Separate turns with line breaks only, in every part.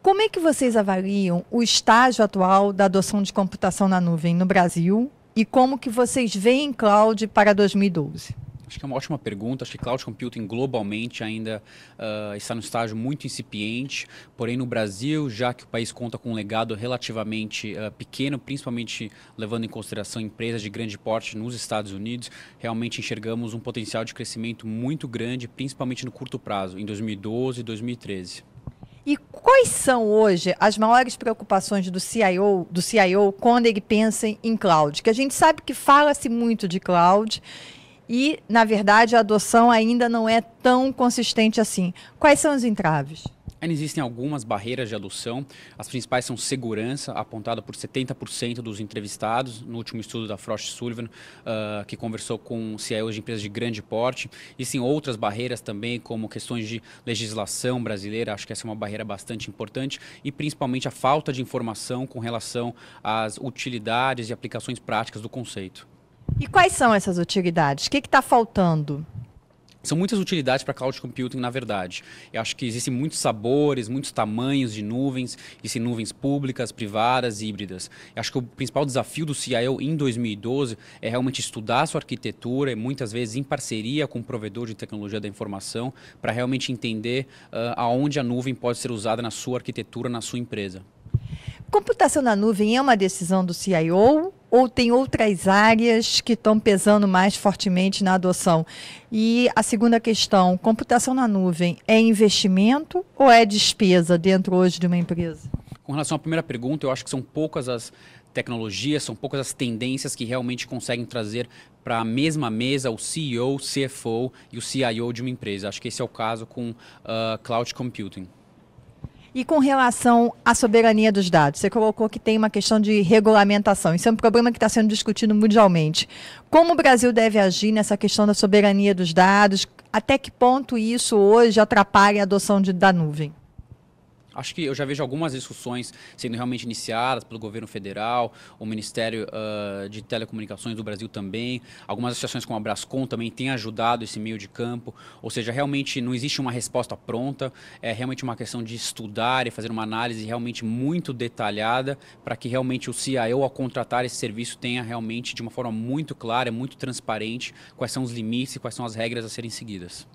Como é que vocês avaliam o estágio atual da adoção de computação na nuvem no Brasil e como que vocês veem cloud para 2012?
Acho que é uma ótima pergunta. Acho que cloud computing globalmente ainda uh, está no estágio muito incipiente. Porém, no Brasil, já que o país conta com um legado relativamente uh, pequeno, principalmente levando em consideração empresas de grande porte nos Estados Unidos, realmente enxergamos um potencial de crescimento muito grande, principalmente no curto prazo, em 2012 e 2013.
Quais são hoje as maiores preocupações do CIO, do CIO quando ele pensa em cloud? Que a gente sabe que fala-se muito de cloud e, na verdade, a adoção ainda não é tão consistente assim. Quais são os entraves?
Ainda existem algumas barreiras de adoção. As principais são segurança, apontada por 70% dos entrevistados no último estudo da Frost Sullivan, uh, que conversou com CIOs de empresas de grande porte. Existem outras barreiras também, como questões de legislação brasileira, acho que essa é uma barreira bastante importante, e principalmente a falta de informação com relação às utilidades e aplicações práticas do conceito.
E quais são essas utilidades? O que está faltando?
São muitas utilidades para cloud computing, na verdade. Eu acho que existem muitos sabores, muitos tamanhos de nuvens, existem nuvens públicas, privadas, híbridas. Eu acho que o principal desafio do CIO em 2012 é realmente estudar a sua arquitetura e muitas vezes em parceria com o provedor de tecnologia da informação para realmente entender uh, aonde a nuvem pode ser usada na sua arquitetura, na sua empresa.
Computação na nuvem é uma decisão do CIO ou tem outras áreas que estão pesando mais fortemente na adoção? E a segunda questão, computação na nuvem é investimento ou é despesa dentro hoje de uma empresa?
Com relação à primeira pergunta, eu acho que são poucas as tecnologias, são poucas as tendências que realmente conseguem trazer para a mesma mesa o CEO, o CFO e o CIO de uma empresa. Acho que esse é o caso com uh, cloud computing.
E com relação à soberania dos dados, você colocou que tem uma questão de regulamentação. Isso é um problema que está sendo discutido mundialmente. Como o Brasil deve agir nessa questão da soberania dos dados? Até que ponto isso hoje atrapalha a adoção de, da nuvem?
acho que eu já vejo algumas discussões sendo realmente iniciadas pelo governo federal, o Ministério uh, de Telecomunicações do Brasil também, algumas associações como a Brascom também têm ajudado esse meio de campo, ou seja, realmente não existe uma resposta pronta, é realmente uma questão de estudar e fazer uma análise realmente muito detalhada para que realmente o CIO, ao contratar esse serviço, tenha realmente de uma forma muito clara, muito transparente, quais são os limites e quais são as regras a serem seguidas.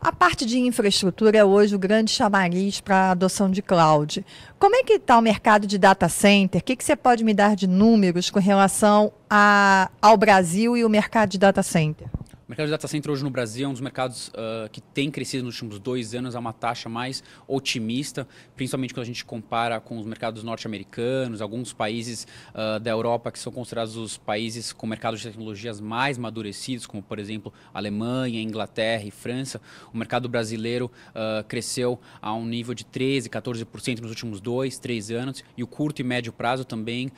A parte de infraestrutura é hoje o grande chamariz para a adoção de cloud. Como é que está o mercado de data center? O que, que você pode me dar de números com relação a, ao Brasil e o mercado de data center?
O mercado de data center hoje no Brasil é um dos mercados uh, que tem crescido nos últimos dois anos a é uma taxa mais otimista, principalmente quando a gente compara com os mercados norte-americanos, alguns países uh, da Europa que são considerados os países com mercados de tecnologias mais madurecidos, como por exemplo Alemanha, Inglaterra e França. O mercado brasileiro uh, cresceu a um nível de 13, 14% nos últimos dois, três anos e o curto e médio prazo também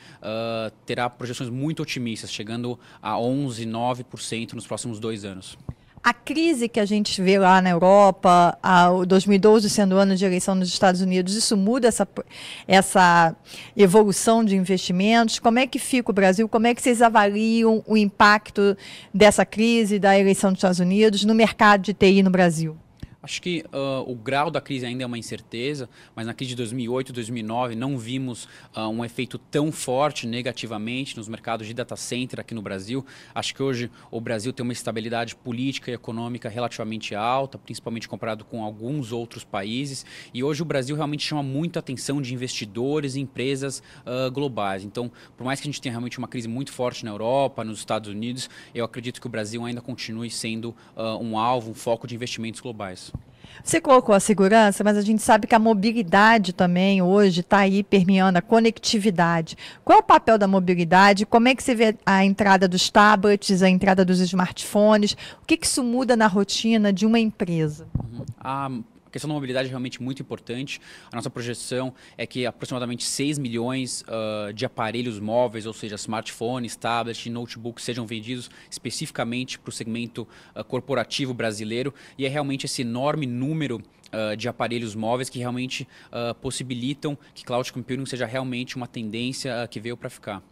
terá projeções muito otimistas, chegando a 11, 9% nos próximos dois dois anos.
A crise que a gente vê lá na Europa, o 2012 sendo ano de eleição nos Estados Unidos, isso muda essa, essa evolução de investimentos? Como é que fica o Brasil? Como é que vocês avaliam o impacto dessa crise da eleição dos Estados Unidos no mercado de TI no Brasil?
Acho que uh, o grau da crise ainda é uma incerteza, mas na crise de 2008, 2009 não vimos uh, um efeito tão forte negativamente nos mercados de data center aqui no Brasil. Acho que hoje o Brasil tem uma estabilidade política e econômica relativamente alta, principalmente comparado com alguns outros países. E hoje o Brasil realmente chama muito a atenção de investidores e empresas uh, globais. Então, por mais que a gente tenha realmente uma crise muito forte na Europa, nos Estados Unidos, eu acredito que o Brasil ainda continue sendo um alvo, um foco de investimentos globais.
Você colocou a segurança, mas a gente sabe que a mobilidade também hoje está aí permeando a conectividade. Qual é o papel da mobilidade? Como é que você vê a entrada dos tablets, a entrada dos smartphones? O que, que isso muda na rotina de uma empresa?
Uhum. A ah, a questão da mobilidade é realmente muito importante. A nossa projeção é que aproximadamente 6 milhões uh, de aparelhos móveis, ou seja, smartphones, tablets e notebooks, sejam vendidos especificamente para o segmento uh, corporativo brasileiro. E é realmente esse enorme número Uh, de aparelhos móveis que realmente uh, possibilitam que cloud computing seja realmente uma tendência uh, que veio para ficar.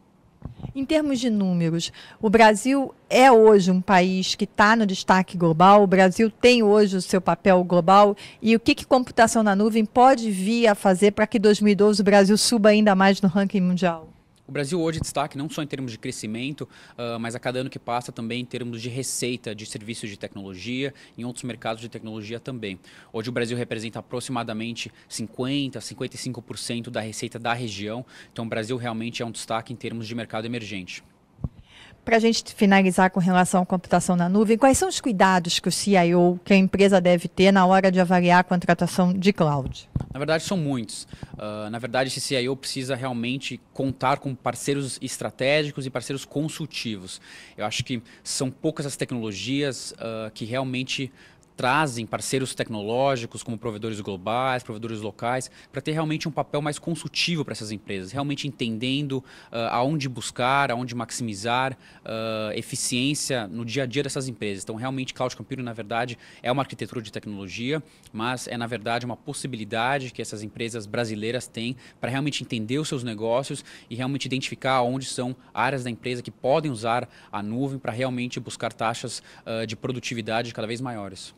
Em termos de números, o Brasil é hoje um país que está no destaque global, o Brasil tem hoje o seu papel global e o que, que computação na nuvem pode vir a fazer para que 2012 o Brasil suba ainda mais no ranking mundial?
O Brasil hoje destaque não só em termos de crescimento, uh, mas a cada ano que passa também em termos de receita de serviços de tecnologia, em outros mercados de tecnologia também. Hoje o Brasil representa aproximadamente 50%, 55% da receita da região, então o Brasil realmente é um destaque em termos de mercado emergente
para a gente finalizar com relação à computação na nuvem, quais são os cuidados que o CIO, que a empresa deve ter na hora de avaliar a contratação de cloud?
Na verdade, são muitos. Uh, na verdade, esse CIO precisa realmente contar com parceiros estratégicos e parceiros consultivos. Eu acho que são poucas as tecnologias uh, que realmente trazem parceiros tecnológicos como provedores globais, provedores locais, para ter realmente um papel mais consultivo para essas empresas, realmente entendendo uh, aonde buscar, aonde maximizar uh, eficiência no dia a dia dessas empresas. Então, realmente, Cloud Computing, na verdade, é uma arquitetura de tecnologia, mas é, na verdade, uma possibilidade que essas empresas brasileiras têm para realmente entender os seus negócios e realmente identificar onde são áreas da empresa que podem usar a nuvem para realmente buscar taxas uh, de produtividade cada vez maiores.